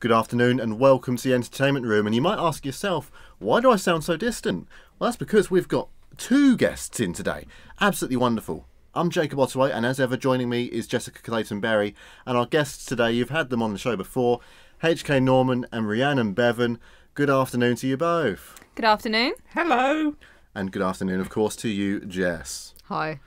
Good afternoon and welcome to the entertainment room. And you might ask yourself, why do I sound so distant? Well, that's because we've got two guests in today. Absolutely wonderful. I'm Jacob Ottaway, and as ever, joining me is Jessica Clayton Berry. And our guests today, you've had them on the show before HK Norman and Rhiannon Bevan. Good afternoon to you both. Good afternoon. Hello. And good afternoon, of course, to you, Jess. Hi.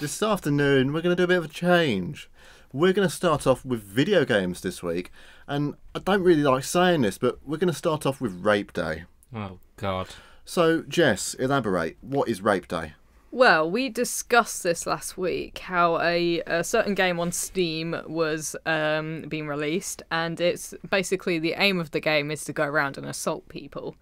This afternoon, we're going to do a bit of a change we're going to start off with video games this week. And I don't really like saying this, but we're going to start off with Rape Day. Oh, God. So, Jess, elaborate. What is Rape Day? Well, we discussed this last week how a, a certain game on Steam was um, being released, and it's basically the aim of the game is to go around and assault people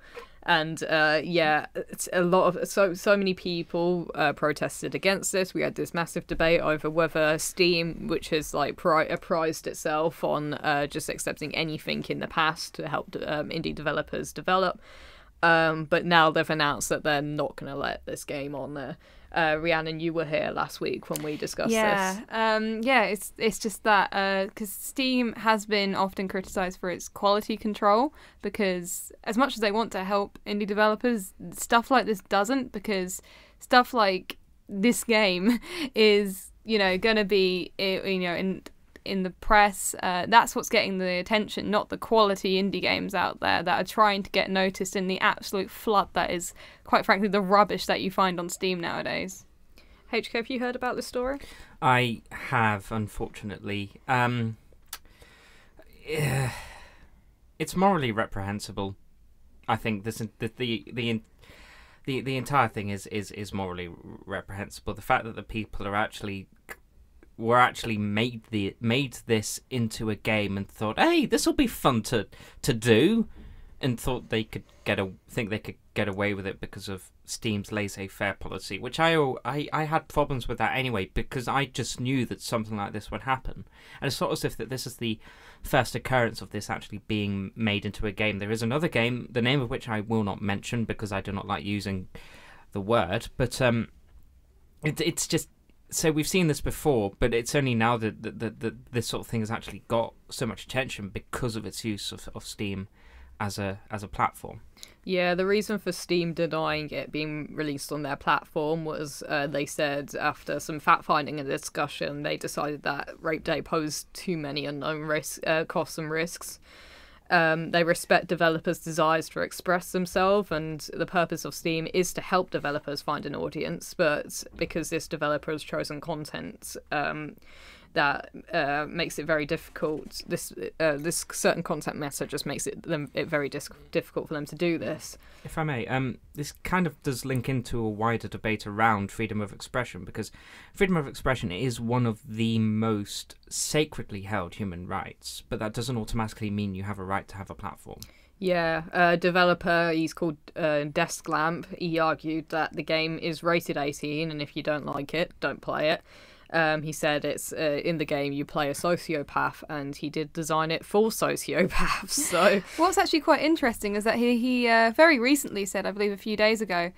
and uh, yeah, a lot of so so many people uh, protested against this. We had this massive debate over whether Steam, which has like pri- uh, prized itself on uh, just accepting anything in the past to help um, indie developers develop, um, but now they've announced that they're not going to let this game on there uh, Rhiannon, you were here last week when we discussed yeah, this. Um, yeah, it's it's just that because uh, Steam has been often criticised for its quality control because as much as they want to help indie developers, stuff like this doesn't because stuff like this game is you know going to be eh, you know in in the press. Uh, that's what's getting the attention, not the quality indie games out there that are trying to get noticed in the absolute flood that is, quite frankly, the rubbish that you find on Steam nowadays. HK, have you heard about this story? I have, unfortunately. Um, yeah, it's morally reprehensible. I think this the the the the, the entire thing is, is, is morally reprehensible. The fact that the people are actually were actually made the made this into a game and thought, hey, this will be fun to to do, and thought they could get a think they could get away with it because of Steam's laissez-faire policy, which I, I I had problems with that anyway because I just knew that something like this would happen, and it's sort of as if that this is the first occurrence of this actually being made into a game. There is another game, the name of which I will not mention because I do not like using the word, but um, it, it's just so we've seen this before, but it's only now that, that, that, that, this sort of thing has actually got so much attention because of its use of, of Steam as a as a platform. Yeah, the reason for Steam denying it being released on their platform was uh, they said after some fact finding and discussion, they decided that Rape Day posed too many unknown risks, uh, costs and risks. Um, they respect developers' desires to express themselves, and the purpose of Steam is to help developers find an audience. But because this developer has chosen content, um, that uh, makes it very difficult. This uh, this certain content matter just makes it them it very dis- difficult for them to do this. If I may, um, this kind of does link into a wider debate around freedom of expression because freedom of expression is one of the most sacredly held human rights, but that doesn't automatically mean you have a right to have a platform. Yeah, a developer, he's called uh, Desklamp. He argued that the game is rated 18, and if you don't like it, don't play it. Um, he said it's uh, in the game you play a sociopath, and he did design it for sociopaths. So what's actually quite interesting is that he he uh, very recently said, I believe a few days ago,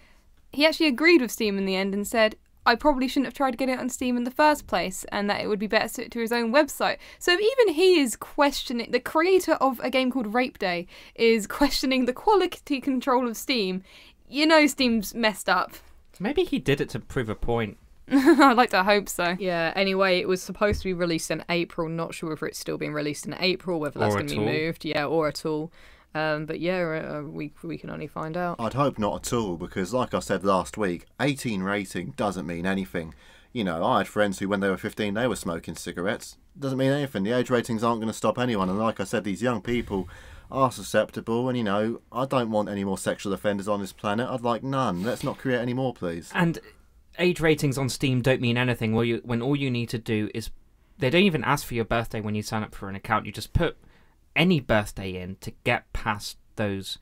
he actually agreed with Steam in the end and said. I probably shouldn't have tried to get it on Steam in the first place, and that it would be better suited to his own website. So even he is questioning the creator of a game called Rape Day is questioning the quality control of Steam. You know, Steam's messed up. Maybe he did it to prove a point. I'd like to hope so. Yeah. Anyway, it was supposed to be released in April. Not sure whether it's still being released in April, whether that's going to be all. moved. Yeah, or at all. Um, but yeah, uh, uh, we we can only find out. I'd hope not at all, because like I said last week, 18 rating doesn't mean anything. You know, I had friends who, when they were 15, they were smoking cigarettes. Doesn't mean anything. The age ratings aren't going to stop anyone. And like I said, these young people are susceptible and you know i don't want any more sexual offenders on this planet i'd like none let's not create any more please and age ratings on Steam don't mean anything. Well, you, when all you need to do is they don't even ask for your birthday when you sign up for an account. You just put any birthday in to get past those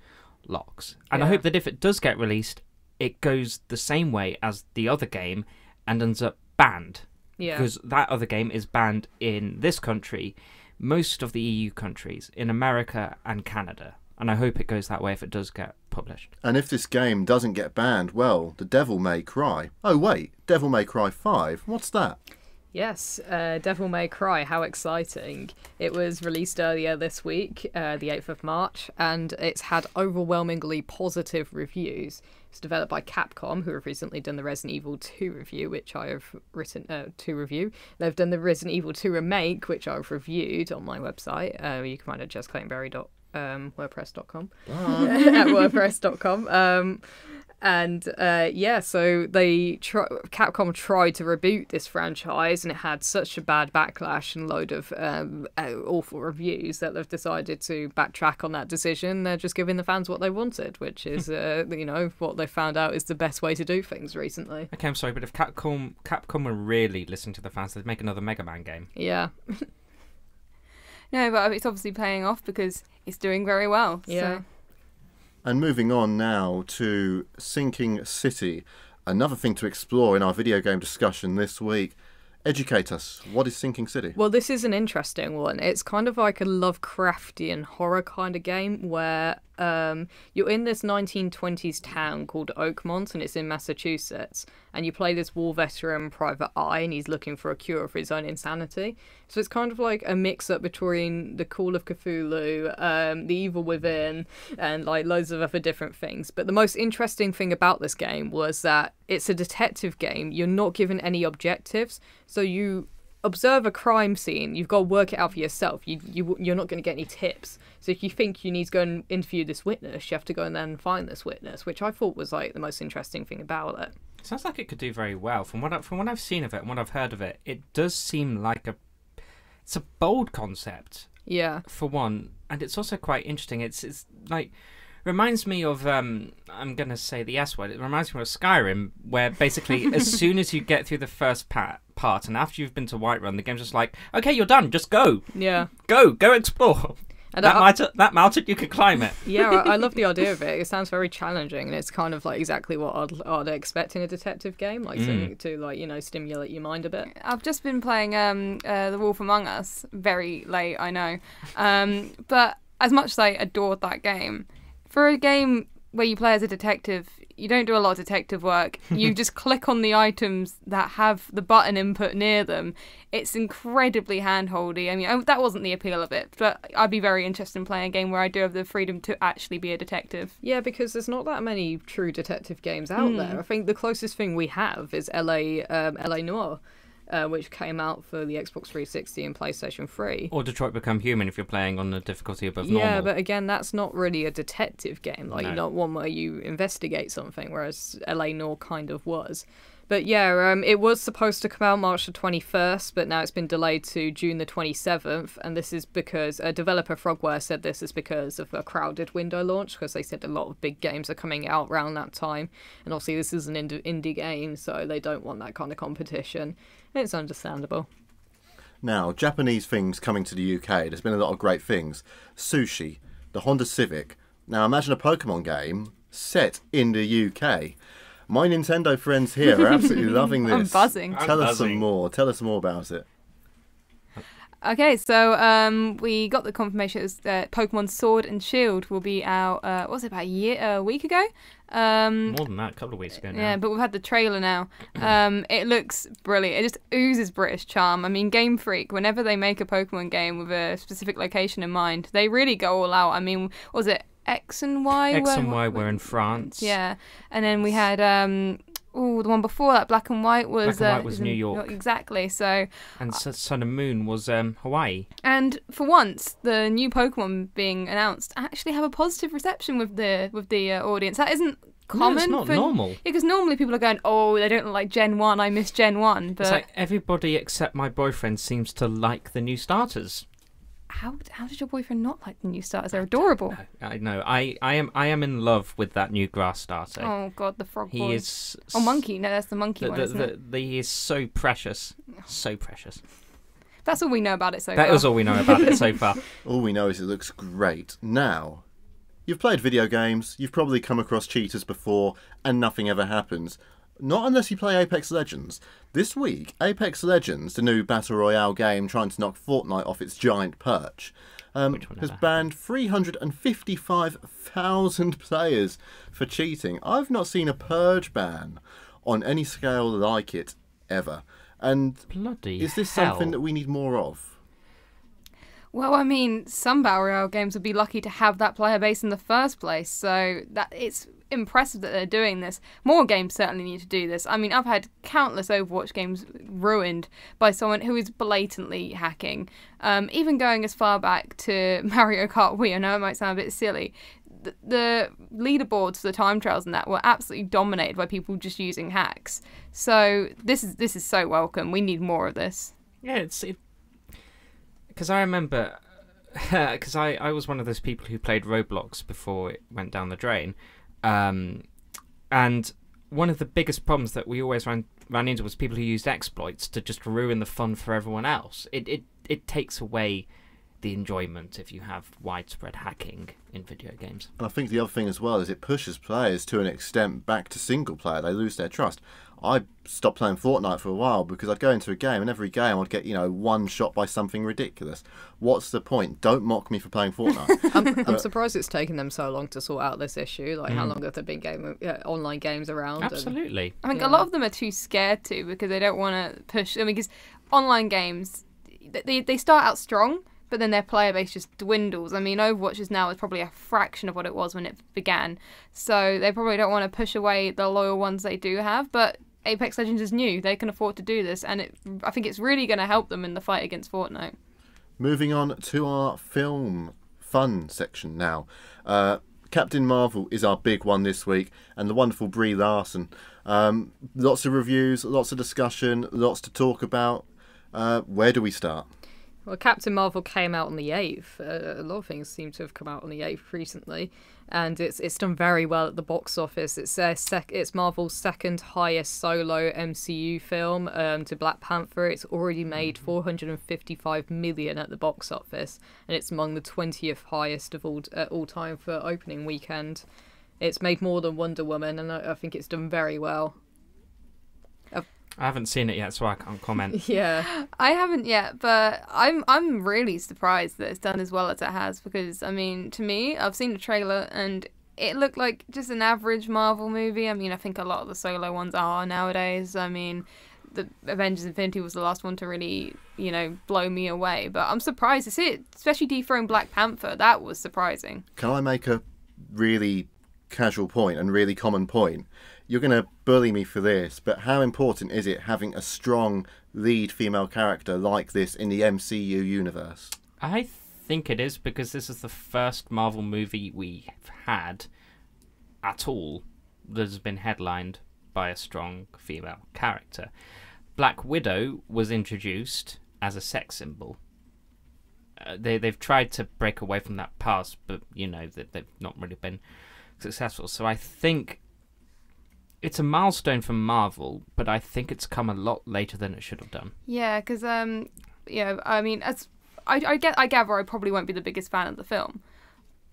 locks. And yeah. I hope that if it does get released, it goes the same way as the other game and ends up banned. Yeah. Because that other game is banned in this country, most of the EU countries, in America and Canada and I hope it goes that way if it does get published. And if this game doesn't get banned, well, the devil may cry. Oh, wait, Devil May Cry 5. What's that? Yes, uh, Devil May Cry, how exciting. It was released earlier this week, uh, the 8th of March, and it's had overwhelmingly positive reviews. It's developed by Capcom, who have recently done the Resident Evil 2 review, which I have written uh, to review. They've done the Resident Evil 2 remake, which I've reviewed on my website. Uh, you can find it at jessclaytonberry.com um, WordPress.com. Ah. at WordPress.com. Um, and uh, yeah, so they tr- Capcom tried to reboot this franchise, and it had such a bad backlash and load of um, awful reviews that they've decided to backtrack on that decision. They're just giving the fans what they wanted, which is uh, you know what they found out is the best way to do things recently. Okay, I'm sorry, but if Capcom Capcom were really listening to the fans, they'd make another Mega Man game. Yeah. No, but it's obviously paying off because it's doing very well. Yeah. So. And moving on now to Sinking City, another thing to explore in our video game discussion this week. Educate us. What is Sinking City? Well, this is an interesting one. It's kind of like a Lovecraftian horror kind of game where um, you're in this 1920s town called Oakmont, and it's in Massachusetts. And you play this war veteran Private Eye, and he's looking for a cure for his own insanity. So it's kind of like a mix up between The Call of Cthulhu, um, The Evil Within, and like loads of other different things. But the most interesting thing about this game was that it's a detective game. You're not given any objectives, so you observe a crime scene, you've got to work it out for yourself. You, you, you're not going to get any tips. So if you think you need to go and interview this witness, you have to go and then find this witness, which I thought was like the most interesting thing about it. Sounds like it could do very well. From what I, from what I've seen of it and what I've heard of it, it does seem like a it's a bold concept. Yeah. For one, and it's also quite interesting. It's it's like reminds me of um, I'm gonna say the S word. It reminds me of Skyrim, where basically as soon as you get through the first part, part, and after you've been to Whiterun, the game's just like, okay, you're done, just go. Yeah. Go, go explore. And that, I, mountain, that mountain, you can climb it. Yeah, I, I, love the idea of it. It sounds very challenging, and it's kind of like exactly what I'd, I'd expect in a detective game, like mm. to, to, like you know stimulate your mind a bit. I've just been playing um, uh, The Wolf Among Us very late, I know, um, but as much as I adored that game, for a game where you play as a detective, you don't do a lot of detective work. You just click on the items that have the button input near them. It's incredibly handholdy. I mean, that wasn't the appeal of it, but I'd be very interested in playing a game where I do have the freedom to actually be a detective. Yeah, because there's not that many true detective games out mm. there. I think the closest thing we have is LA um, LA Noir uh, which came out for the Xbox 360 and PlayStation 3. Or Detroit Become Human if you're playing on the difficulty above normal. Yeah, but again, that's not really a detective game. Like, no. not one where you investigate something, whereas LA Noir kind of was. But yeah, um, it was supposed to come out March the 21st, but now it's been delayed to June the 27th. And this is because a developer Frogware said this is because of a crowded window launch, because they said a lot of big games are coming out around that time. And obviously, this is an indie game, so they don't want that kind of competition. It's understandable. Now, Japanese things coming to the UK, there's been a lot of great things. Sushi, the Honda Civic. Now, imagine a Pokemon game set in the UK. My Nintendo friends here are absolutely loving this. I'm buzzing. Tell I'm us buzzing. some more. Tell us more about it. Okay, so um, we got the confirmation that Pokemon Sword and Shield will be out. Uh, what was it about a year, a week ago? Um, More than that, a couple of weeks ago now. Yeah, but we've had the trailer now. Um, it looks brilliant. It just oozes British charm. I mean, Game Freak, whenever they make a Pokemon game with a specific location in mind, they really go all out. I mean, was it X and Y? X were, and Y were in France. Yeah, and then we had. Um, oh, the one before that, Black and White was Black and White uh, was New York. York. exactly. So and uh, Sun and Moon was um, Hawaii. And for once, the new Pokemon being announced actually have a positive reception with the with the uh, audience. That isn't common. No, it's not for, normal. Yeah, because normally people are going, oh, they don't like Gen One. I miss Gen One. But it's like everybody except my boyfriend seems to like the new starters how how did your boyfriend not like the new starters? They're adorable. I know. I, I am I am in love with that new grass starter. Oh God, the frog. He boy. is. Oh monkey. No, that's the monkey the, one. The, isn't the, it? The, he is so precious. So precious. That's all we know about it so that far. That is all we know about it so far. All we know is it looks great. Now, you've played video games, you've probably come across cheaters before, and nothing ever happens. Not unless you play Apex Legends. This week, Apex Legends, the new battle royale game trying to knock Fortnite off its giant perch, um, has banned 355,000 players for cheating. I've not seen a purge ban on any scale like it ever. And Bloody is this hell. something that we need more of? Well, I mean, some battle royale games would be lucky to have that player base in the first place. So that it's impressive that they're doing this. More games certainly need to do this. I mean, I've had countless Overwatch games ruined by someone who is blatantly hacking. Um, even going as far back to Mario Kart Wii, I know it might sound a bit silly. The, leaderboards for the time trials and that were absolutely dominated by people just using hacks. So this is this is so welcome. We need more of this. Yeah, it's because it, I remember because I, I was one of those people who played Roblox before it went down the drain, um, and one of the biggest problems that we always ran, ran into was people who used exploits to just ruin the fun for everyone else. It, it, it takes away the enjoyment if you have widespread hacking in video games. And I think the other thing as well is it pushes players to an extent back to single player. They lose their trust. I stopped playing Fortnite for a while because I'd go into a game and every game I'd get, you know, one shot by something ridiculous. What's the point? Don't mock me for playing Fortnite. I'm, but, I'm, surprised it's taken them so long to sort out this issue. Like, mm. how hmm. long have there been game, uh, online games around? Absolutely. And, I think yeah. a lot of them are too scared to because they don't want to push. I mean, because online games, they, they start out strong but then their player base just dwindles. I mean, Overwatch is now is probably a fraction of what it was when it began. So they probably don't want to push away the loyal ones they do have, but Apex Legends is new. They can afford to do this, and it, I think it's really going to help them in the fight against Fortnite. Moving on to our film fun section now. Uh, Captain Marvel is our big one this week, and the wonderful Brie Larson. Um, lots of reviews, lots of discussion, lots to talk about. Uh, where do we start? Well, Captain Marvel came out on the 8th. Uh, a lot of things seem to have come out on the 8th recently, and it's it's done very well at the box office. It's uh, sec- it's Marvel's second highest solo MCU film um, to Black Panther. It's already made mm-hmm. 455 million at the box office, and it's among the 20th highest of all uh, all time for opening weekend. It's made more than Wonder Woman, and I, I think it's done very well. I haven't seen it yet, so I can't comment. Yeah, I haven't yet, but I'm I'm really surprised that it's done as well as it has because I mean, to me, I've seen the trailer and it looked like just an average Marvel movie. I mean, I think a lot of the solo ones are nowadays. I mean, the Avengers Infinity was the last one to really, you know, blow me away. But I'm surprised to see it, especially dethroned Black Panther. That was surprising. Can I make a really casual point and really common point? you're going to bully me for this, but how important is it having a strong lead female character like this in the MCU universe? I think it is because this is the first Marvel movie we've had at all that has been headlined by a strong female character. Black Widow was introduced as a sex symbol. Uh, they they've tried to break away from that past, but you know that they've not really been successful. So I think it's a milestone for Marvel, but I think it's come a lot later than it should have done. Yeah, because um, yeah, I mean, as I, I get, I gather, I probably won't be the biggest fan of the film,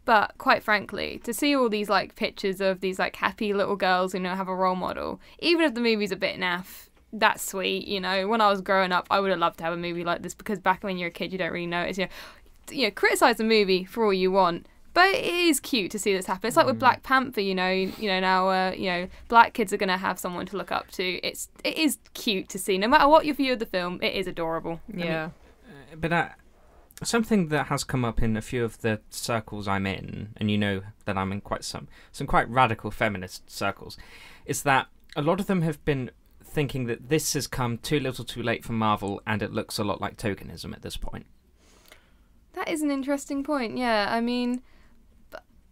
but quite frankly, to see all these like pictures of these like happy little girls who you know have a role model, even if the movie's a bit naff, that's sweet. You know, when I was growing up, I would have loved to have a movie like this because back when you're a kid, you don't really notice. You know, you know, criticize a movie for all you want, but it is cute to see this happen. It's like with mm. Black Panther, you know, you know now, uh, you know, black kids are gonna have someone to look up to. It's it is cute to see. No matter what your view of the film, it is adorable. Yeah, I mean, uh, but uh, something that has come up in a few of the circles I'm in, and you know that I'm in quite some some quite radical feminist circles, is that a lot of them have been thinking that this has come too little too late for Marvel and it looks a lot like tokenism at this point. That is an interesting point. Yeah, I mean,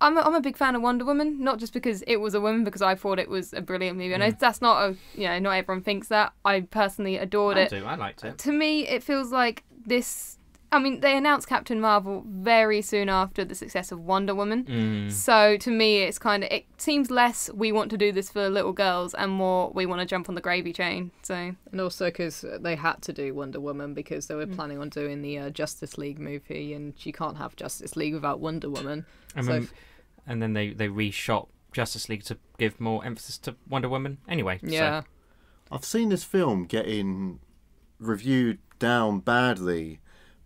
I'm a, I'm a big fan of Wonder Woman, not just because it was a woman, because I thought it was a brilliant movie. And yeah. Mm. that's not a you know not everyone thinks that. I personally adored I it. Do I liked it. To me, it feels like this I mean, they announced Captain Marvel very soon after the success of Wonder Woman. Mm. So to me, it's kind of it seems less we want to do this for little girls and more we want to jump on the gravy train. So and also because they had to do Wonder Woman because they were mm. planning on doing the uh, Justice League movie, and you can't have Justice League without Wonder Woman. And, so then, and then they they reshot Justice League to give more emphasis to Wonder Woman. Anyway, yeah, so. I've seen this film getting reviewed down badly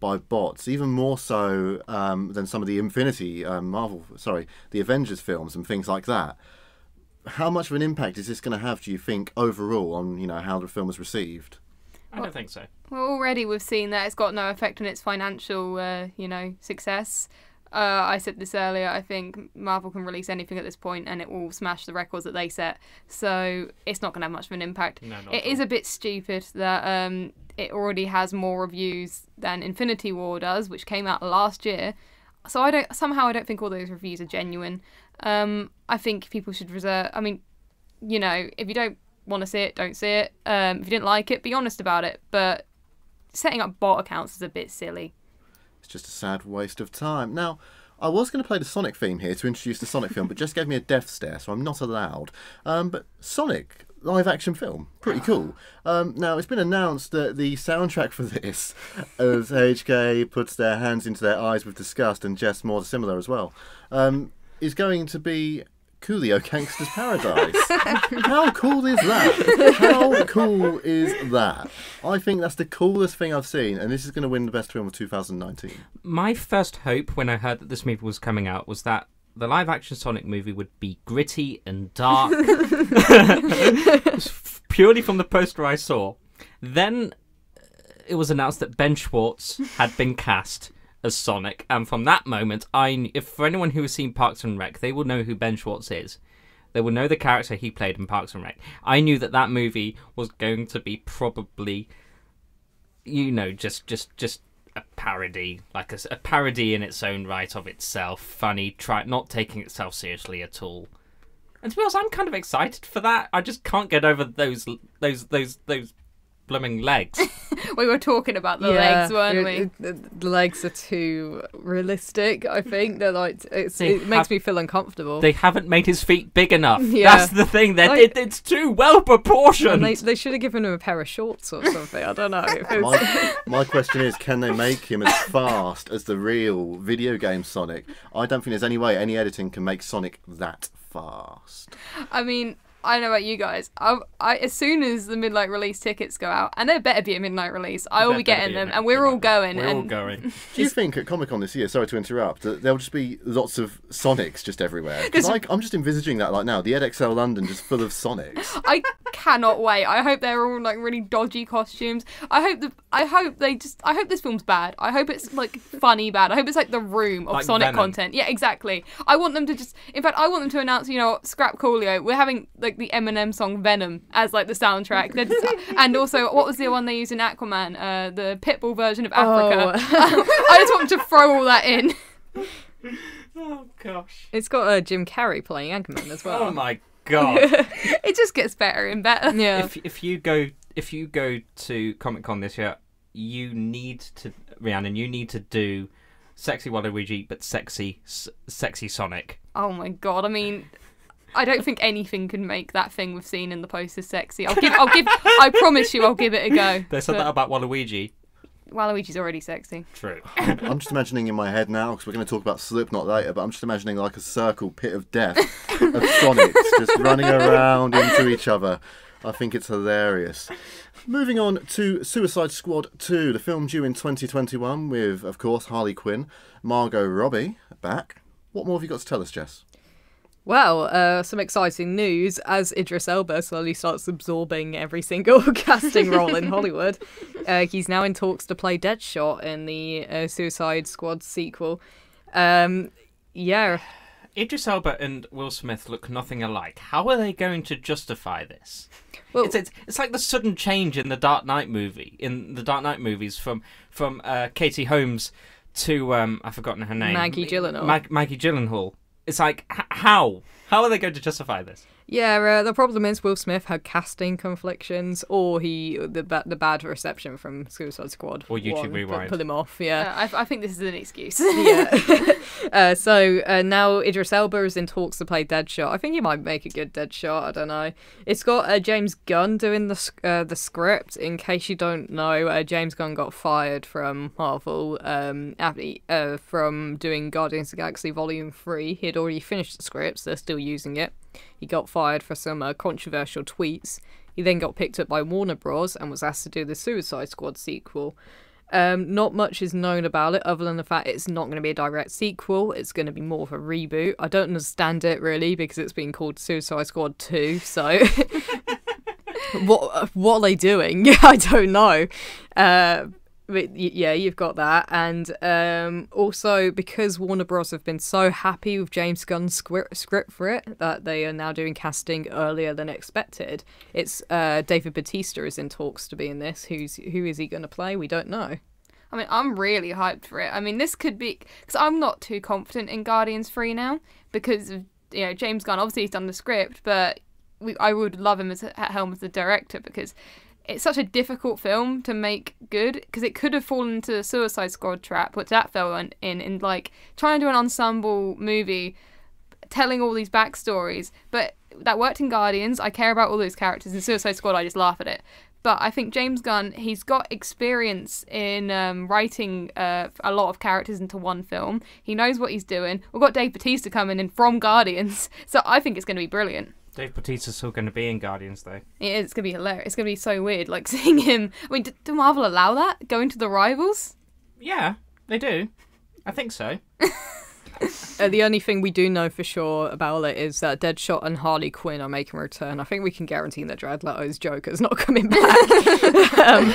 by bots, even more so um, than some of the Infinity um, Marvel, sorry, the Avengers films and things like that. How much of an impact is this going to have, do you think, overall on you know how the film was received? I don't think so. Well, already we've seen that it's got no effect on its financial, uh, you know, success uh, I said this earlier, I think Marvel can release anything at this point and it will smash the records that they set. So it's not going to have much of an impact. No, it is a bit stupid that um, it already has more reviews than Infinity War does, which came out last year. So I don't somehow I don't think all those reviews are genuine. Um, I think people should reserve. I mean, you know, if you don't want to see it, don't see it. Um, if you didn't like it, be honest about it. But setting up bot accounts is a bit silly. It's just a sad waste of time. Now, I was going to play the Sonic theme here to introduce the Sonic film, but just gave me a death stare, so I'm not allowed. Um, but Sonic live action film. Pretty cool. Um, now, it's been announced that the soundtrack for this, as HK puts their hands into their eyes with disgust and Jess more similar as well, um, is going to be Coolio Gangster's Paradise. How cool is that? How cool is that? I think that's the coolest thing I've seen, and this is going to win the best film of 2019. My first hope when I heard that this movie was coming out was that the live action Sonic movie would be gritty and dark. purely from the poster I saw. Then uh, it was announced that Ben Schwartz had been cast as Sonic, and from that moment, I if for anyone who has seen Parks and Rec, they will know who Ben Schwartz is. They will know the character he played in Parks and Rec. I knew that that movie was going to be probably, you know, just just just a parody, like a, a parody in its own right of itself, funny, try not taking itself seriously at all. And to be honest, I'm kind of excited for that. I just can't get over those those those those blooming legs. we were talking about the yeah, legs, weren't we? The legs are too realistic. I think they're like it have, makes me feel uncomfortable. They haven't made his feet big enough. Yeah. That's the thing. That like, it, it's too well proportioned. They, they, should have given him a pair of shorts or something. I don't know. my, my question is, can they make him as fast as the real video game Sonic? I don't think there's any way any editing can make Sonic that fast. I mean, I don't know about you guys. I, I, as soon as the midnight release tickets go out, and there better be a midnight release, I will be getting them, and we're all going. We're and... all going. Do you think at Comic Con this year? Sorry to interrupt. That there'll just be lots of Sonics just everywhere. I, I'm just envisaging that like now. The EdXL London just full of Sonics. I cannot wait. I hope they're all like really dodgy costumes. I hope the I hope they just. I hope this film's bad. I hope it's like funny bad. I hope it's like the room of like Sonic Venom. content. Yeah, exactly. I want them to just. In fact, I want them to announce. You know, scrap Coolio. We're having like like the Eminem song Venom as like the soundtrack. and also, what was the one they used in Aquaman? Uh, the Pitbull version of Africa. Oh. I just want to throw all that in. Oh gosh. It's got uh, Jim Carrey playing Eggman as well. Oh my god. it just gets better and better. Yeah. If if you go if you go to Comic Con this year, you need to Rhiannon, you need to do sexy Waluigi but sexy s- sexy Sonic. Oh my god. I mean, I don't think anything can make that thing we've seen in the posters sexy. I'll give. I'll give. I promise you, I'll give it a go. They said but... that about Waluigi. Waluigi's already sexy. True. I'm just imagining in my head now because we're going to talk about Slipknot later, but I'm just imagining like a circle pit of death of Sonics just running around into each other. I think it's hilarious. Moving on to Suicide Squad 2, the film due in 2021 with, of course, Harley Quinn, Margot Robbie back. What more have you got to tell us, Jess? Well, uh, some exciting news as Idris Elba slowly starts absorbing every single casting role in Hollywood. Uh, he's now in talks to play Deadshot in the uh, Suicide Squad sequel. Um, yeah. Idris Elba and Will Smith look nothing alike. How are they going to justify this? Well, it's, it's, it's like the sudden change in the Dark Knight movie, in the Dark Knight movies from from uh, Katie Holmes to um, I've forgotten her name, Maggie Gyllenhaal. Mag- Maggie Gyllenhaal it's like, how? How are they going to justify this? Yeah, uh, the problem is Will Smith had casting conflictions, or he the the bad reception from Suicide Squad or YouTube one, Rewind pull him off. Yeah, uh, I, I, think this is an excuse. yeah. uh, so uh, now Idris Elba is in talks to play Deadshot. I think he might make a good Deadshot. I don't know. It's got uh, James Gunn doing the uh, the script. In case you don't know, James Gunn got fired from Marvel um, after, from doing Guardians of Galaxy Volume Three. He had already finished the scripts. They're still using it. He got fired for some uh, controversial tweets. He then got picked up by Warner Bros. and was asked to do the Suicide Squad sequel. Um, not much is known about it other than the fact it's not going to be a direct sequel. It's going to be more of a reboot. I don't understand it really because it's been called Suicide Squad 2. So what what are they doing? I don't know. Uh, but yeah, you've got that, and um, also because Warner Bros. have been so happy with James Gunn's script for it that they are now doing casting earlier than expected. It's uh, David Batista is in talks to be in this. Who's who is he going to play? We don't know. I mean, I'm really hyped for it. I mean, this could be because I'm not too confident in Guardians Three now because of, you know James Gunn. Obviously, he's done the script, but we, I would love him as at helm as the director because it's such a difficult film to make good because it could have fallen into the Suicide Squad trap, which that fell in, in, in like trying to do an ensemble movie, telling all these backstories. But that worked in Guardians. I care about all those characters. In Suicide Squad, I just laugh at it. But I think James Gunn, he's got experience in um, writing uh, a lot of characters into one film. He knows what he's doing. We've got Dave Bautista coming in from Guardians, so I think it's going to be brilliant. Dave Bautista's still going to be in Guardians, though. Yeah, it's going to be hilarious. It's going to be so weird, like seeing him. I mean, do Marvel allow that? Going to the rivals? Yeah, they do. I think so. uh, the only thing we do know for sure about it is that Deadshot and Harley Quinn are making a return. I think we can guarantee that Jared Leto's Joker's not coming back. um,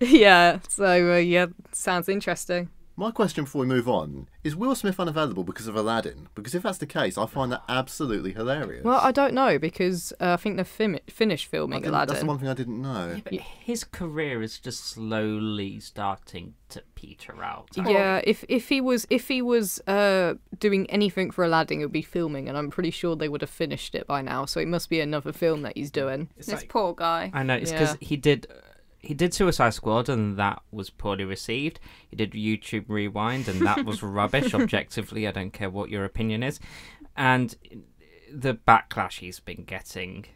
yeah, so uh, yeah, sounds interesting. My question before we move on is Will Smith unavailable because of Aladdin? Because if that's the case, I find that absolutely hilarious. Well, I don't know because uh, I think they've finished filming Aladdin. That's the one thing I didn't know. Yeah, but his career is just slowly starting to peter out. Yeah, if if he was if he was uh, doing anything for Aladdin, it would be filming, and I'm pretty sure they would have finished it by now. So it must be another film that he's doing. It's this like, poor guy. I know it's because yeah. he did he did Suicide Squad, and that was poorly received. He did YouTube Rewind, and that was rubbish. Objectively, I don't care what your opinion is, and the backlash he's been getting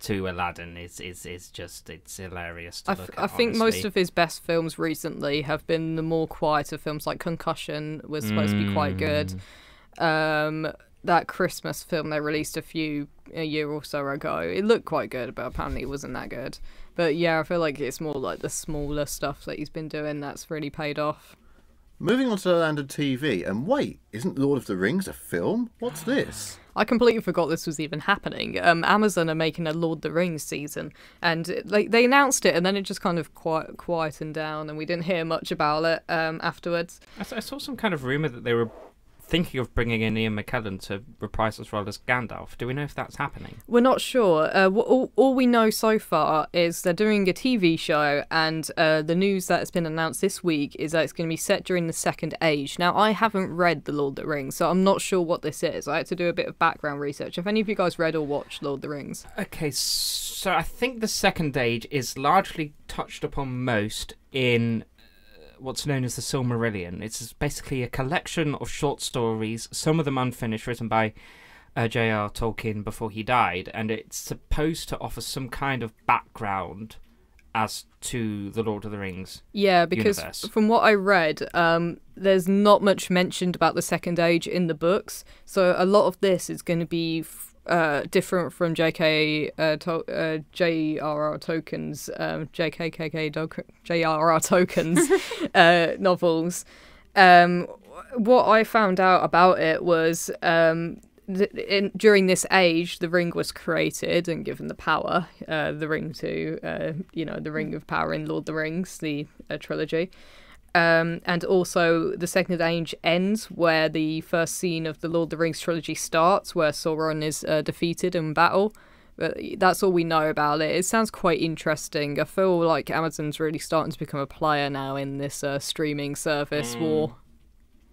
to Aladdin is is, is just it's hilarious. I, f- at, I think most of his best films recently have been the more quieter films, like Concussion was supposed mm. to be quite good. Mm. Um, that Christmas film they released a few a year or so ago, it looked quite good, but apparently it wasn't that good. But yeah, I feel like it's more like the smaller stuff that he's been doing that's really paid off. Moving on to the land of TV, and wait, isn't Lord of the Rings a film? What's this? I completely forgot this was even happening. Um, Amazon are making a Lord of the Rings season, and like they announced it, and then it just kind of quiet, quietened down, and we didn't hear much about it um, afterwards. I, I, saw some kind of rumor that they were thinking of bringing in Ian McKellen to reprise his role as Gandalf. Do we know if that's happening? We're not sure. Uh, all, all, we know so far is they're doing a TV show, and uh, the news that has been announced this week is that it's going to be set during the Second Age. Now, I haven't read The Lord of the Rings, so I'm not sure what this is. I had to do a bit of background research. Have any of you guys read or watched Lord of the Rings? Okay, so I think the Second Age is largely touched upon most in what's known as the Silmarillion. It's basically a collection of short stories, some of them unfinished, written by uh, J.R. Tolkien before he died, and it's supposed to offer some kind of background as to the Lord of the Rings. Yeah, because universe. from what I read, um, there's not much mentioned about the Second Age in the books, so a lot of this is going to be uh, different from JK uh, to- uh, JRR Tokens, um, JKKK JRR Tokens uh, novels. Um, what I found out about it was um, th- in, during this age, the ring was created and given the power, uh, the ring to, uh, you know, the ring of power in Lord of the Rings, the uh, trilogy. Um, and also, The Second Age ends where the first scene of the Lord of the Rings trilogy starts, where Sauron is uh, defeated in battle. But that's all we know about it. It sounds quite interesting. I feel like Amazon's really starting to become a player now in this uh, streaming service mm. war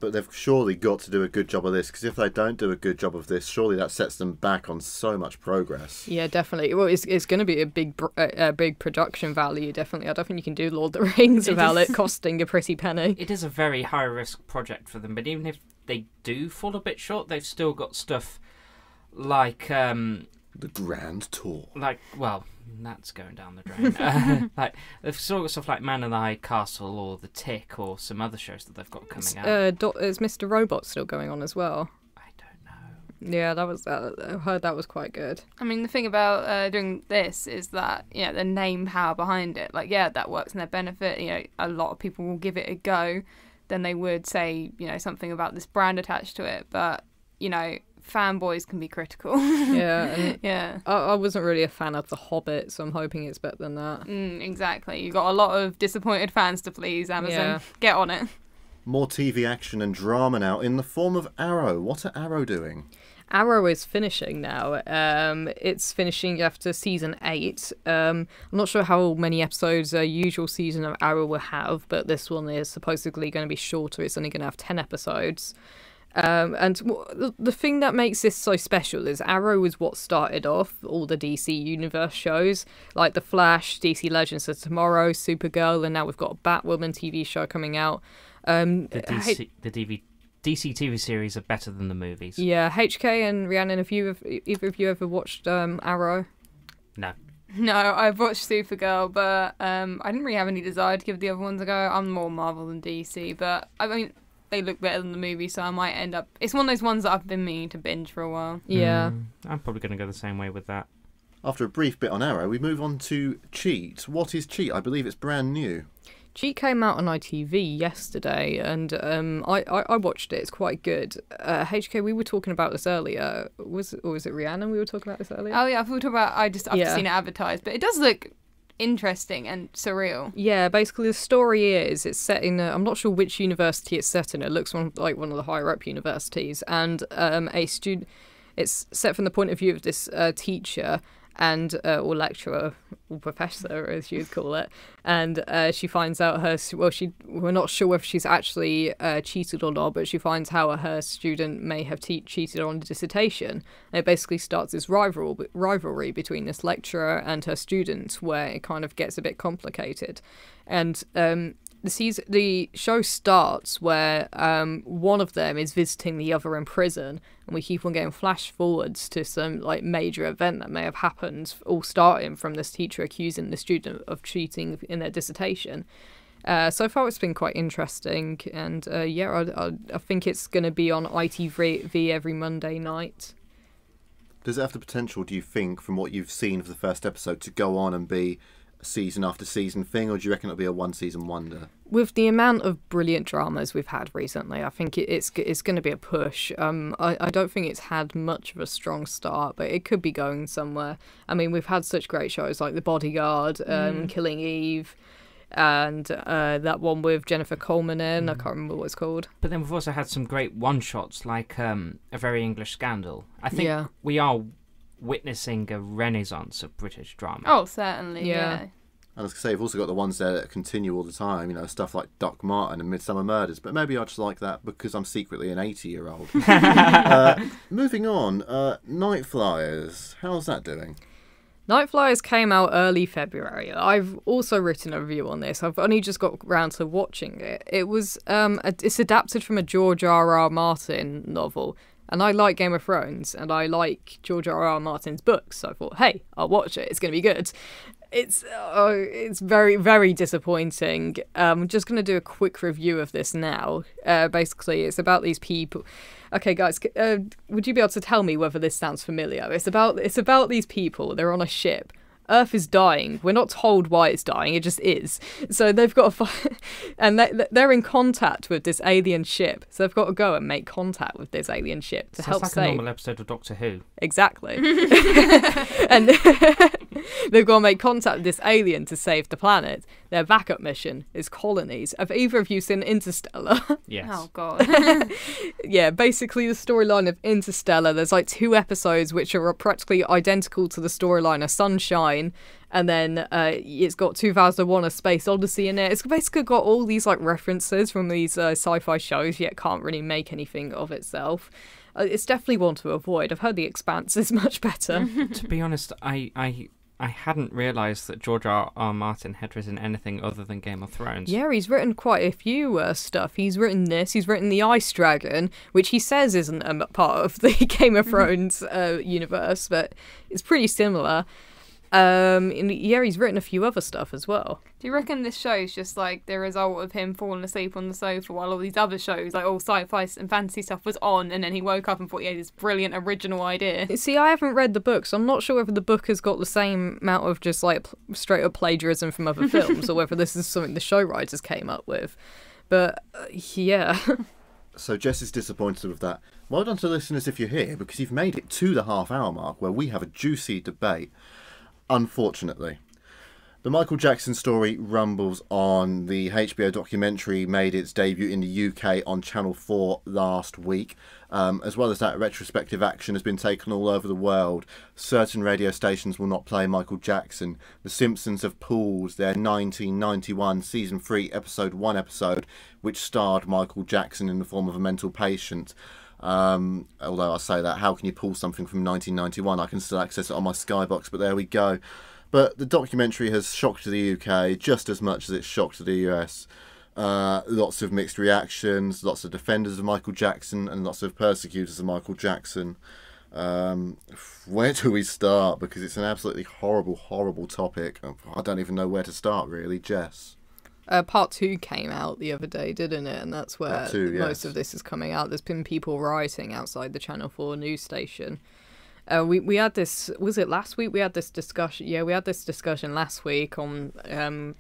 but they've surely got to do a good job of this because if they don't do a good job of this, surely that sets them back on so much progress. Yeah, definitely. Well, it's, it's going to be a big a, a, big production value, definitely. I don't think you can do Lord of the Rings without it, costing a pretty penny. It is a very high risk project for them, but even if they do fall a bit short, they've still got stuff like um, the Grand Tour. Like, well, that's going down the drain. like sort of stuff like Man in the High Castle or The Tick or some other shows that they've got coming out. Uh, Do- is Mr. Robot still going on as well? I don't know. Yeah, that was uh, I heard that was quite good. I mean, the thing about uh, doing this is that you know the name power behind it. Like, yeah, that works in their benefit. You know, a lot of people will give it a go. Then they would say you know something about this brand attached to it, but you know fanboys can be critical. yeah, yeah. I, I, wasn't really a fan of The Hobbit, so I'm hoping it's better than that. Mm, exactly. You got a lot of disappointed fans to please. Amazon, yeah. get on it. More TV action and drama now in the form of Arrow. What are Arrow doing? Arrow is finishing now. Um, it's finishing after season eight. Um, I'm not sure how many episodes a usual season of Arrow will have, but this one is supposedly going to be shorter. It's only going to have 10 episodes. Um, and the thing that makes this so special is Arrow was what started off all the DC Universe shows, like The Flash, DC Legends of Tomorrow, Supergirl, and now we've got a Batwoman TV show coming out. Um, the DC, the DC TV series are better than the movies. Yeah, HK and Rhiannon, have you have either of you ever watched um, Arrow? No. No, I've watched Supergirl, but um, I didn't really have any desire to give the other ones a go. I'm more Marvel than DC, but I mean, they look better than the movie, so I might end up. It's one of those ones that I've been meaning to binge for a while. Hmm, yeah. Mm, I'm probably going to go the same way with that. After a brief bit on Arrow, we move on to Cheat. What is Cheat? I believe it's brand new. Cheat came out on ITV yesterday, and um, I, I, I, watched it. It's quite good. Uh, HK, we were talking about this earlier. Was or was it Rihanna? We were talking about this earlier. Oh yeah, I thought about. I just I've yeah. seen it advertised, but it does look interesting and surreal. Yeah, basically the story is it's set in i am not sure which university it's set in. It looks one, like one of the higher up universities, and um, a student. It's set from the point of view of this uh, teacher and uh, or lecturer or professor as you'd call it and uh, she finds out her well she we're not sure whether she's actually uh, cheated or not but she finds how her student may have te- cheated on a dissertation and it basically starts this rival- rivalry between this lecturer and her student where it kind of gets a bit complicated and um, the season, the show starts where um, one of them is visiting the other in prison, and we keep on getting flash forwards to some like major event that may have happened, all starting from this teacher accusing the student of cheating in their dissertation. Uh, so far, it's been quite interesting, and uh, yeah, I, I, I, think it's going to be on ITV every Monday night. Does it have the potential, do you think, from what you've seen for the first episode, to go on and be season after season thing, or do you reckon it'll be a one season wonder? With the amount of brilliant dramas we've had recently, I think it's it's going to be a push. Um, I, I don't think it's had much of a strong start, but it could be going somewhere. I mean, we've had such great shows like The Bodyguard, um, mm. Killing Eve and uh, that one with Jennifer Coleman in. Mm. I can't remember what it's called. But then we've also had some great one shots like um, A Very English Scandal. I think yeah. we are witnessing a renaissance of British drama. Oh, certainly. Yeah. yeah. I was going to say, you've also got the ones there that continue all the time, you know, stuff like Doc Martin and Midsummer Murders, but maybe I just like that because I'm secretly an 80 year old. uh, moving on, uh, Night Flyers, how's that doing? Night Flyers came out early February. I've also written a review on this. I've only just got round to watching it. It was um, a, it's adapted from a George R. R. Martin novel, and I like Game of Thrones and I like George R. R. Martin's books. So I thought, hey, I'll watch it. It's going to be good. It's oh, it's very very disappointing. Um, I'm just going to do a quick review of this now. Uh, basically, it's about these people. Okay, guys, uh, would you be able to tell me whether this sounds familiar? It's about it's about these people. They're on a ship Earth is dying. We're not told why it's dying. It just is. So they've got to find, and they, are in contact with this alien ship. So they've got to go and make contact with this alien ship to so help it's like save. a normal episode of Doctor Who. Exactly. and they've got to make contact with this alien to save the planet. Their backup mission is colonies. Have either of you seen Interstellar? Yes. Oh, God. yeah, basically, the storyline of Interstellar, there's like two episodes which are practically identical to the storyline of Sunshine. And then uh, it's got 2001 A Space Odyssey in it. It's basically got all these like references from these uh, sci fi shows, yet can't really make anything of itself uh, it's definitely one to avoid. I've heard The Expanse is much better. to be honest, I, I I hadn't realised that George R. R. Martin had written anything other than Game of Thrones. Yeah, he's written quite a few uh, stuff. He's written this. He's written the Ice Dragon, which he says isn't a part of the Game of mm-hmm. Thrones uh, universe, but it's pretty similar. Um, and yeah, he's written a few other stuff as well. Do you reckon this show's just like the result of him falling asleep on the sofa while all these other shows, like all sci-fi and fantasy stuff, was on, and then he woke up and thought he had this brilliant original idea? See, I haven't read the book, so I'm not sure whether the book has got the same amount of just like straight up plagiarism from other films, or whether this is something the show writers came up with. But uh, yeah. so Jess is disappointed with that. Well done to listeners if you're here, because you've made it to the half hour mark where we have a juicy debate unfortunately. The Michael Jackson story rumbles on. The HBO documentary made its debut in the UK on Channel 4 last week. Um, as well as that, retrospective action has been taken all over the world. Certain radio stations will not play Michael Jackson. The Simpsons have pulled their 1991 Season 3 Episode 1 episode, which starred Michael Jackson in the form of a mental patient. Um, although I say that, how can you pull something from 1991? I can still access it on my Skybox, but there we go. But the documentary has shocked the UK just as much as it shocked the US. Uh, lots of mixed reactions, lots of defenders of Michael Jackson, and lots of persecutors of Michael Jackson. Um, where do we start? Because it's an absolutely horrible, horrible topic. I don't even know where to start, really, Jess. Uh, part two came out the other day, didn't it? And that's where two, yes. most of this is coming out. There's been people rioting outside the Channel Four news station. Uh, we we had this. Was it last week? We had this discussion. Yeah, we had this discussion last week on um,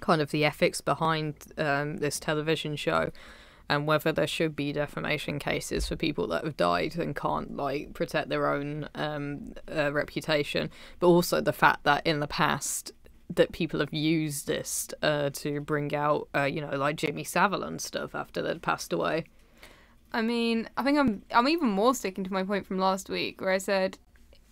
kind of the ethics behind um, this television show and whether there should be defamation cases for people that have died and can't like protect their own um, uh, reputation, but also the fact that in the past that people have used this uh, to bring out, uh, you know, like Jimmy Savile and stuff after they'd passed away. I mean, I think I'm I'm even more sticking to my point from last week where I said,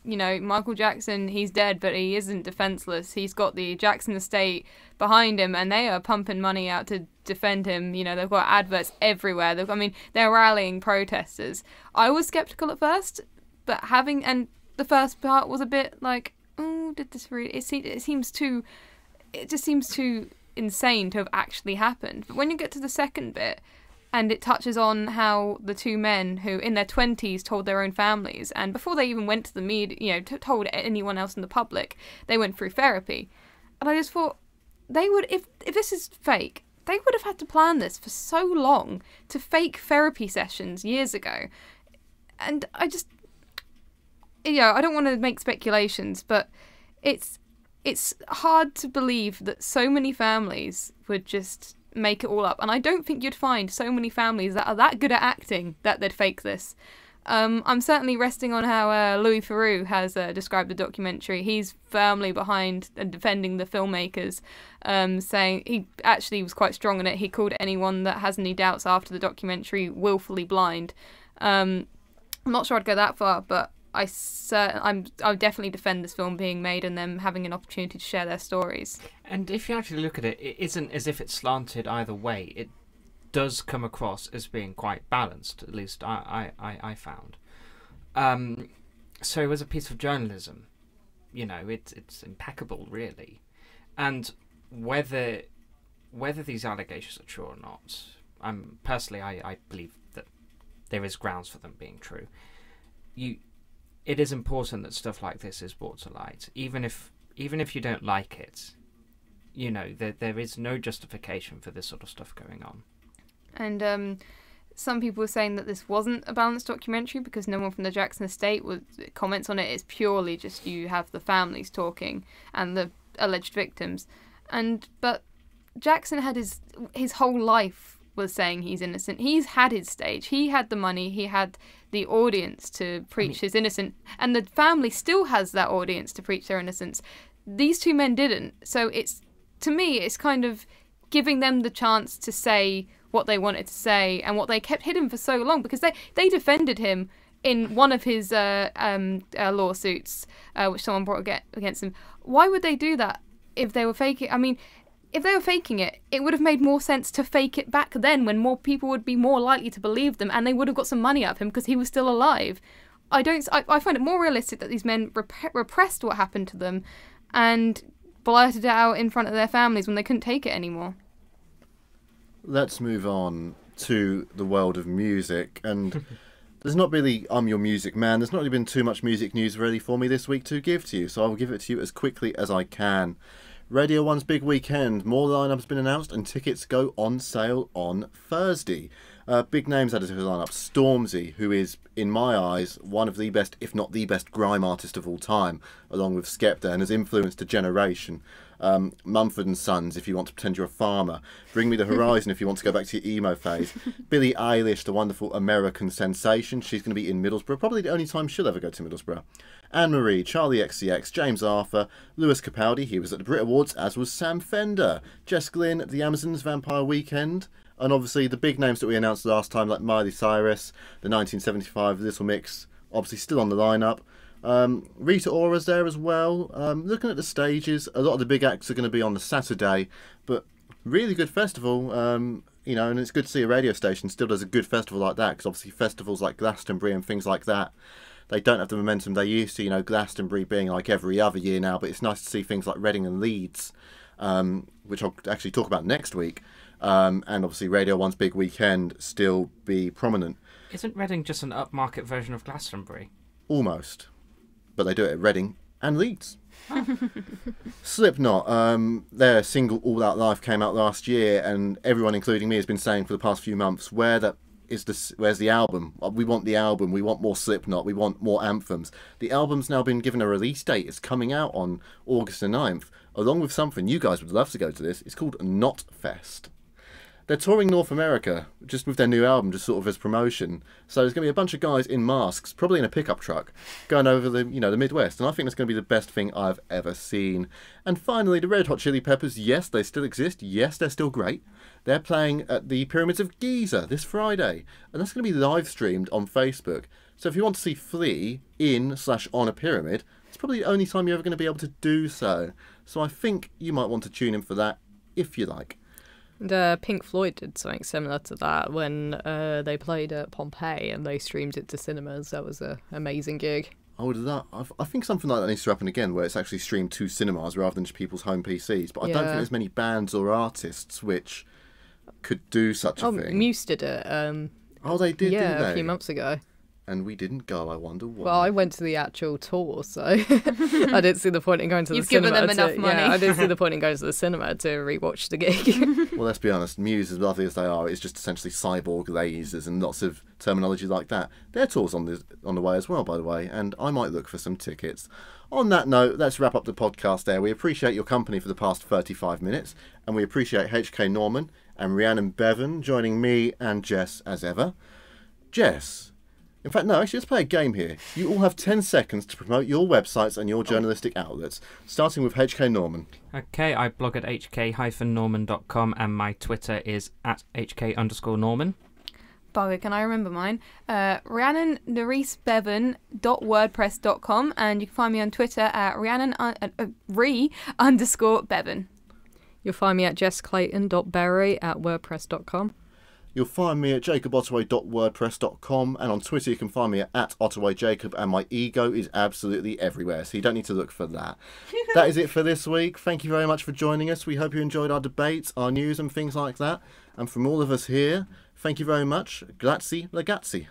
you know, Michael Jackson, he's dead, but he isn't defenseless. He's got the Jackson estate behind him, and they are pumping money out to defend him. You know, they've got adverts everywhere. They've, I mean, they're rallying protesters. I was skeptical at first, but having and the first part was a bit like oh, did this really? It, se- it seems too. It just seems too insane to have actually happened. But when you get to the second bit, and it touches on how the two men who, in their twenties, told their own families, and before they even went to the media, you know, t- told anyone else in the public, they went through therapy. And I just thought they would, if if this is fake, they would have had to plan this for so long to fake therapy sessions years ago. And I just you know, I don't want to make speculations, but it's it's hard to believe that so many families would just make it all up. And I don't think you'd find so many families that are that good at acting that they'd fake this. Um, I'm certainly resting on how uh, Louis Farou has uh, described the documentary. He's firmly behind and defending the filmmakers, um, saying he actually was quite strong in it. He called anyone that has any doubts after the documentary willfully blind. Um, I'm not sure I'd go that far, but I certain I'm I'll definitely defend this film being made and them having an opportunity to share their stories. And if you actually look at it, it isn't as if it's slanted either way. It does come across as being quite balanced. At least I I, I, I found. Um, so as a piece of journalism, you know, it's it's impeccable really, and whether whether these allegations are true or not, I'm personally I, I believe that there is grounds for them being true. You it is important that stuff like this is brought to light, even if even if you don't like it. You know, there there is no justification for this sort of stuff going on. And um, some people were saying that this wasn't a balanced documentary because no one from the Jackson estate would comments on it. It's purely just you have the families talking and the alleged victims, and but Jackson had his his whole life was saying he's innocent. He's had his stage. He had the money. He had the audience to preach I mm. mean, his innocence, and the family still has that audience to preach their innocence. These two men didn't. So it's to me, it's kind of giving them the chance to say what they wanted to say and what they kept hidden for so long because they they defended him in one of his uh, um, uh, lawsuits, uh, which someone brought against him. Why would they do that if they were faking? I mean, if they were faking it, it would have made more sense to fake it back then when more people would be more likely to believe them and they would have got some money out of him because he was still alive. I don't. I, I find it more realistic that these men rep- repressed what happened to them and blurted it out in front of their families when they couldn't take it anymore. Let's move on to the world of music and. there's not really I'm your music man. There's not really been too much music news really for me this week to give to you, so I will give it to you as quickly as I can. Radio 1's big weekend. More lineups been announced and tickets go on sale on Thursday. Uh, big names added to the lineup. Stormzy, who is, in my eyes, one of the best, if not the best, grime artist of all time, along with Skepta, and has influenced a generation. Um, Mumford and Sons, if you want to pretend you're a farmer. Bring Me the Horizon, if you want to go back to your emo phase. Billie Eilish, the wonderful American sensation. She's going to be in Middlesbrough, probably the only time she'll ever go to Middlesbrough. Anne-Marie, Charlie XCX, James Arthur, Lewis Capaldi, he was at the Brit Awards, as was Sam Fender, Jess Glynn, The Amazons, Vampire Weekend, and obviously the big names that we announced last time, like Miley Cyrus, the 1975 Little Mix, obviously still on the lineup. Um, Rita Ora's there as well. Um, looking at the stages, a lot of the big acts are going to be on the Saturday, but really good festival. Um, you know, and it's good to see a radio station still does a good festival like that because obviously festivals like Glastonbury and things like that they don't have the momentum they used to. You know, Glastonbury being like every other year now, but it's nice to see things like Reading and Leeds, um, which I'll actually talk about next week, um, and obviously Radio One's big weekend still be prominent. Isn't Reading just an upmarket version of Glastonbury? Almost, but they do it at Reading and Leeds. Slipknot, um, their single All Out Life came out last year, and everyone, including me, has been saying for the past few months where that is the where's the album? Uh, we want the album. We want more Slipknot. We want more anthems. The album's now been given a release date. It's coming out on August the 9th, along with something you guys would love to go to this. It's called Not Fest. They're touring North America just with their new album, just sort of as promotion. So there's going to be a bunch of guys in masks, probably in a pickup truck, going over the you know the Midwest, and I think that's going to be the best thing I've ever seen. And finally, the Red Hot Chili Peppers. Yes, they still exist. Yes, they're still great. They're playing at the Pyramids of Giza this Friday, and that's going to be live streamed on Facebook. So if you want to see Flea in slash on a pyramid, it's probably the only time you're ever going to be able to do so. So I think you might want to tune in for that if you like. And uh, Pink Floyd did something similar to that when uh, they played at Pompeii and they streamed it to cinemas. That was an amazing gig. I would that. I think something like that needs to happen again, where it's actually streamed to cinemas rather than just people's home PCs. But I yeah. don't think there's many bands or artists which could do such a oh, thing. Muse did it. Um, oh, they did. Yeah, they? a few months ago. And we didn't go. I wonder why. Well, I went to the actual tour, so I didn't see the point in going to You've the cinema. You've given them to, enough money. Yeah, I didn't see the point in going to the cinema to rewatch the gig. well, let's be honest. Muse, as lovely as they are, it's just essentially cyborg lasers and lots of terminology like that. Their tour's on the on the way as well, by the way, and I might look for some tickets. On that note, let's wrap up the podcast. There, we appreciate your company for the past thirty-five minutes, and we appreciate HK Norman and Rhiannon Bevan joining me and Jess as ever. Jess, in fact, no, actually, let's play a game here. You all have 10 seconds to promote your websites and your oh. journalistic outlets, starting with HK Norman. Okay, I blog at hk-norman.com and my Twitter is at hk underscore Norman. Bugger, can I remember mine? Uh, Rhiannon and you can find me on Twitter at Rhiannon uh, uh, re underscore Bevan. You'll find me at jessclayton.berry at wordpress.com. You'll find me at jacobottaway.wordpress.com and on Twitter you can find me at, OttawayJacob and my ego is absolutely everywhere, so you don't need to look for that. that is it for this week. Thank you very much for joining us. We hope you enjoyed our debates, our news and things like that. And from all of us here, thank you very much. Grazie, ragazzi.